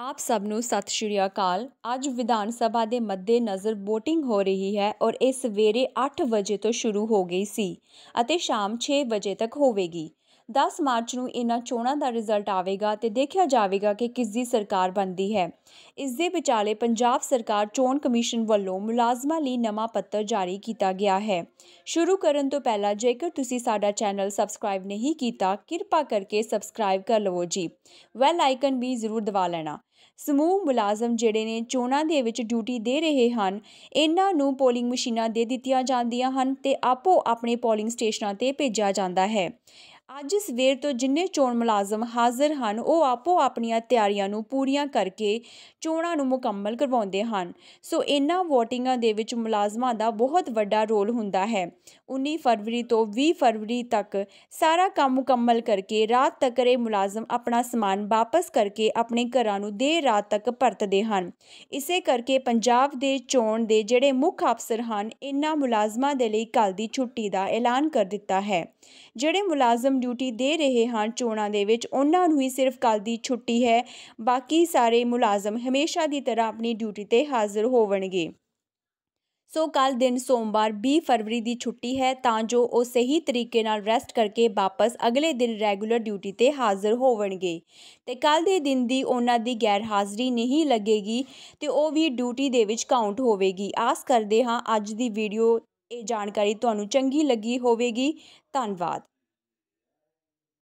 ਆਪ ਸਭ ਨੂੰ ਸਤਿ ਸ਼੍ਰੀ ਅਕਾਲ ਅੱਜ ਵਿਧਾਨ ਸਭਾ ਦੇ ਮੱਦੇ ਨਜ਼ਰ VOTING ਹੋ ਰਹੀ ਹੈ ਔਰ ਇਹ ਸਵੇਰੇ 8 ਵਜੇ ਤੋਂ ਸ਼ੁਰੂ ਹੋ ਗਈ ਸੀ ਅਤੇ ਸ਼ਾਮ 6 ਵਜੇ ਤੱਕ ਹੋਵੇਗੀ 10 ਮਾਰਚ ਨੂੰ ਇਹਨਾਂ ਚੋਣਾਂ ਦਾ ਰਿਜ਼ਲਟ ਆਵੇਗਾ ਤੇ ਦੇਖਿਆ ਜਾਵੇਗਾ ਕਿ ਕਿਸ ਦੀ ਸਰਕਾਰ ਬਣਦੀ ਹੈ ਇਸ ਦੇ ਵਿਚਾਲੇ ਪੰਜਾਬ ਸਰਕਾਰ ਚੋਣ ਕਮਿਸ਼ਨ ਵੱਲੋਂ ਮੁਲਾਜ਼ਮਾਂ ਲਈ ਨਵਾਂ ਪੱਤਰ ਜਾਰੀ ਕੀਤਾ ਗਿਆ ਹੈ ਸ਼ੁਰੂ ਕਰਨ ਤੋਂ ਪਹਿਲਾਂ ਜੇਕਰ ਤੁਸੀਂ ਸਾਡਾ ਚੈਨਲ ਸਬਸਕ੍ਰਾਈਬ ਨਹੀਂ ਕੀਤਾ ਕਿਰਪਾ ਕਰਕੇ ਸਬਸਕ੍ਰਾਈਬ ਕਰ ਲਵੋ ਜੀ ਵੈਲ ਆਈਕਨ ਵੀ ਜ਼ਰੂਰ ਦਬਾ ਲੈਣਾ ਸਮੂਹ ਮੁਲਾਜ਼ਮ ਜਿਹੜੇ ਨੇ ਚੋਣਾਂ ਦੇ ਵਿੱਚ ਡਿਊਟੀ ਦੇ ਰਹੇ ਹਨ ਇਹਨਾਂ ਨੂੰ ਪੋਲਿੰਗ ਮਸ਼ੀਨਾਂ ਦੇ ਦਿੱਤੀਆਂ ਜਾਂਦੀਆਂ ਹਨ ਤੇ ਆਪੋ ਆਪਣੇ ਪੋਲਿੰਗ ਸਟੇਸ਼ਨਾਂ ਤੇ ਭੇਜਿਆ ਜਾਂਦਾ ਹੈ ਅੱਜ ਸਵੇਰ ਤੋਂ ਜਿੰਨੇ ਚੋਣ ਮੁਲਾਜ਼ਮ ਹਾਜ਼ਰ ਹਨ ਉਹ ਆਪੋ ਆਪਣੀਆਂ ਤਿਆਰੀਆਂ ਨੂੰ ਪੂਰੀਆਂ ਕਰਕੇ ਚੋਣਾਂ ਨੂੰ ਮੁਕੰਮਲ ਕਰਵਾਉਂਦੇ ਹਨ ਸੋ ਇਹਨਾਂ VOTINGਾਂ ਦੇ ਵਿੱਚ ਮੁਲਾਜ਼ਮਾਂ ਦਾ ਬਹੁਤ ਵੱਡਾ ਰੋਲ ਹੁੰਦਾ ਹੈ 19 ਫਰਵਰੀ ਤੋਂ 20 ਫਰਵਰੀ ਤੱਕ ਸਾਰਾ ਕੰਮ ਮੁਕੰਮਲ ਕਰਕੇ ਰਾਤ ਤੱਕ ਇਹ ਮੁਲਾਜ਼ਮ ਆਪਣਾ ਸਮਾਨ ਵਾਪਸ ਕਰਕੇ ਆਪਣੇ ਘਰਾਂ ਨੂੰ ਦੇਰ ਰਾਤ ਤੱਕ ਪਰਤਦੇ ਹਨ ਇਸੇ ਕਰਕੇ ਪੰਜਾਬ ਦੇ ਚੋਣ ਦੇ ਜਿਹੜੇ ਮੁੱਖ ਅਫਸਰ ਹਨ ਇਹਨਾਂ ਮੁਲਾਜ਼ਮਾਂ ਦੇ ਲਈ ਕੱਲ ਦੀ ਛੁੱਟੀ ਦਾ ਐਲਾਨ ਕਰ ਦਿੱਤਾ ਹੈ ਜਿਹੜੇ ਮੁਲਾਜ਼ਮ ਮੁਲਾਜ਼ਮ ਡਿਊਟੀ ਦੇ ਰਹੇ ਹਨ ਚੋਣਾਂ ਦੇ ਵਿੱਚ ਉਹਨਾਂ ਨੂੰ ਹੀ ਸਿਰਫ ਕੱਲ ਦੀ ਛੁੱਟੀ ਹੈ ਬਾਕੀ ਸਾਰੇ ਮੁਲਾਜ਼ਮ ਹਮੇਸ਼ਾ ਦੀ ਤਰ੍ਹਾਂ ਆਪਣੀ ਡਿਊਟੀ ਤੇ ਹਾਜ਼ਰ ਹੋਵਣਗੇ ਸੋ ਕੱਲ ਦਿਨ ਸੋਮਵਾਰ 20 ਫਰਵਰੀ ਦੀ ਛੁੱਟੀ ਹੈ ਤਾਂ ਜੋ ਉਹ ਸਹੀ ਤਰੀਕੇ ਨਾਲ ਰੈਸਟ ਕਰਕੇ ਵਾਪਸ ਅਗਲੇ ਦਿਨ ਰੈਗੂਲਰ ਡਿਊਟੀ ਤੇ ਹਾਜ਼ਰ ਹੋਵਣਗੇ ਤੇ ਕੱਲ ਦੇ ਦਿਨ ਦੀ ਉਹਨਾਂ ਦੀ ਗੈਰ ਹਾਜ਼ਰੀ ਨਹੀਂ ਲੱਗੇਗੀ ਤੇ ਉਹ ਵੀ ਡਿਊਟੀ ਦੇ ਵਿੱਚ ਕਾਊਂਟ ਹੋਵੇਗੀ ਆਸ ਕਰਦੇ ਹਾਂ ਅੱਜ ਦੀ ਵੀਡੀਓ ਇਹ ਜਾਣਕਾਰੀ ਤੁਹਾਨੂੰ ਚੰਗੀ ਲੱਗੀ ਹੋਵੇਗੀ ਧੰਨਵਾਦ